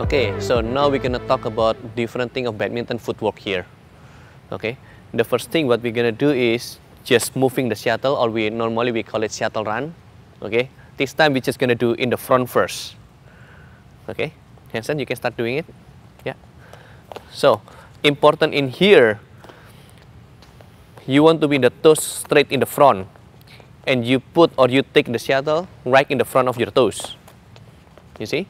Okay, so now we're gonna talk about different thing of badminton footwork here. Okay, the first thing what we're gonna do is just moving the shuttle or we normally we call it shuttle run. Okay, this time we're just gonna do in the front first. Okay, Hansen, you can start doing it. Yeah. So important in here, you want to be the toes straight in the front and you put or you take the shuttle right in the front of your toes you see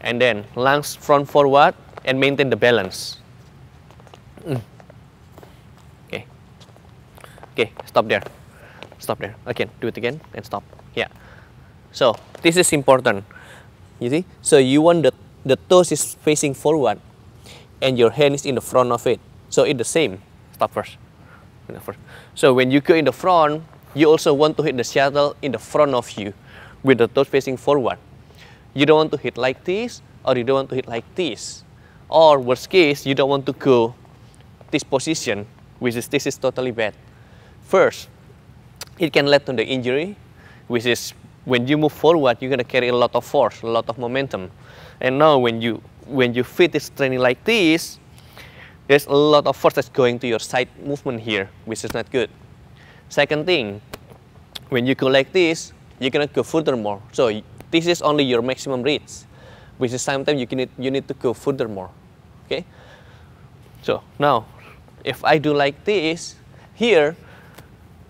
and then lungs front forward and maintain the balance mm. okay okay stop there stop there again do it again and stop yeah so this is important you see so you want the the toes is facing forward and your hand is in the front of it so it's the same stop first so when you go in the front you also want to hit the shuttle in the front of you with the toes facing forward you don't want to hit like this or you don't want to hit like this or worst case you don't want to go this position which is this is totally bad first it can lead to the injury which is when you move forward you're going to carry a lot of force a lot of momentum and now when you when you fit this training like this there's a lot of force that's going to your side movement here which is not good second thing when you go like this you're going to go further more so this is only your maximum reach, which is sometimes you need you need to go further more. Okay. So now, if I do like this here,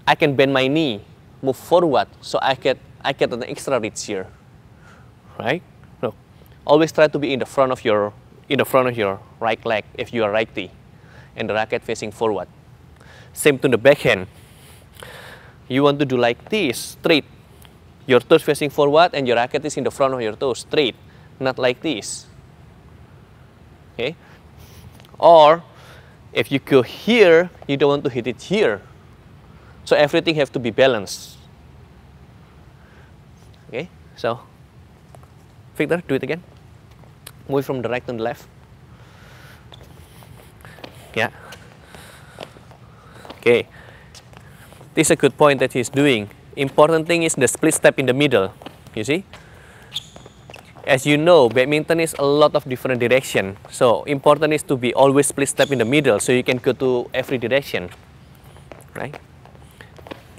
I can bend my knee, move forward, so I get I get an extra reach here. Right? No. Always try to be in the front of your in the front of your right leg if you are righty, and the racket facing forward. Same to the backhand. You want to do like this, straight, your toes facing forward and your racket is in the front of your toes, straight, not like this. Okay? Or if you go here, you don't want to hit it here. So everything have to be balanced. Okay, so Victor, do it again. Move from the right to the left. Yeah. Okay. This is a good point that he's doing important thing is the split step in the middle, you see? As you know, badminton is a lot of different direction. So important is to be always split step in the middle so you can go to every direction, right?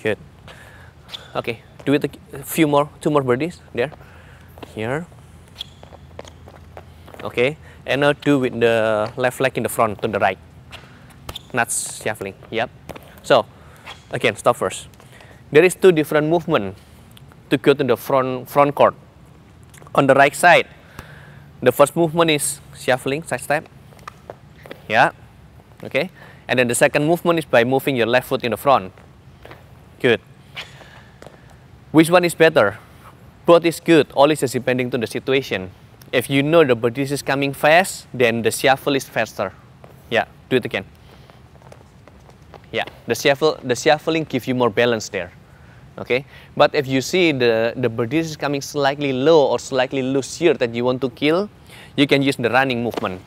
Good. Okay, do it a few more, two more birdies there, here. Okay, and now do with the left leg in the front to the right. Not shuffling, yep. So, again, stop first there is two different movement to go to the front, front court. On the right side, the first movement is shuffling, side step. Yeah, okay. And then the second movement is by moving your left foot in the front. Good. Which one is better? Both is good, always is depending to the situation. If you know the body is coming fast, then the shuffle is faster. Yeah, do it again. Yeah, the shuffle, the shuffling gives you more balance there okay but if you see the the bird is coming slightly low or slightly loose here that you want to kill you can use the running movement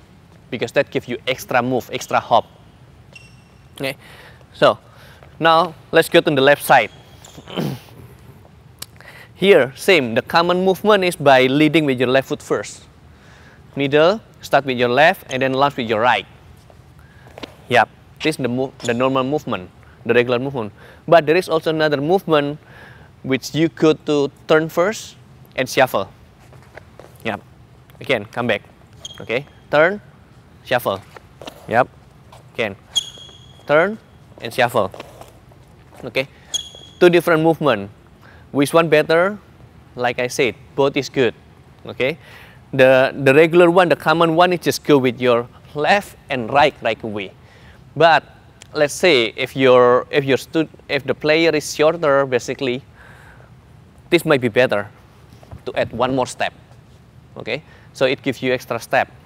because that gives you extra move extra hop okay so now let's go to the left side here same the common movement is by leading with your left foot first middle start with your left and then launch with your right yep this is the move the normal movement the regular movement. But there is also another movement which you could to turn first and shuffle. Yep. Again, come back. Okay. Turn, shuffle. Yep. Again. Turn and shuffle. Okay. Two different movement. Which one better? Like I said, both is good. Okay. The, the regular one, the common one, is just go with your left and right right away. But let's say if your if your if the player is shorter basically this might be better to add one more step okay so it gives you extra step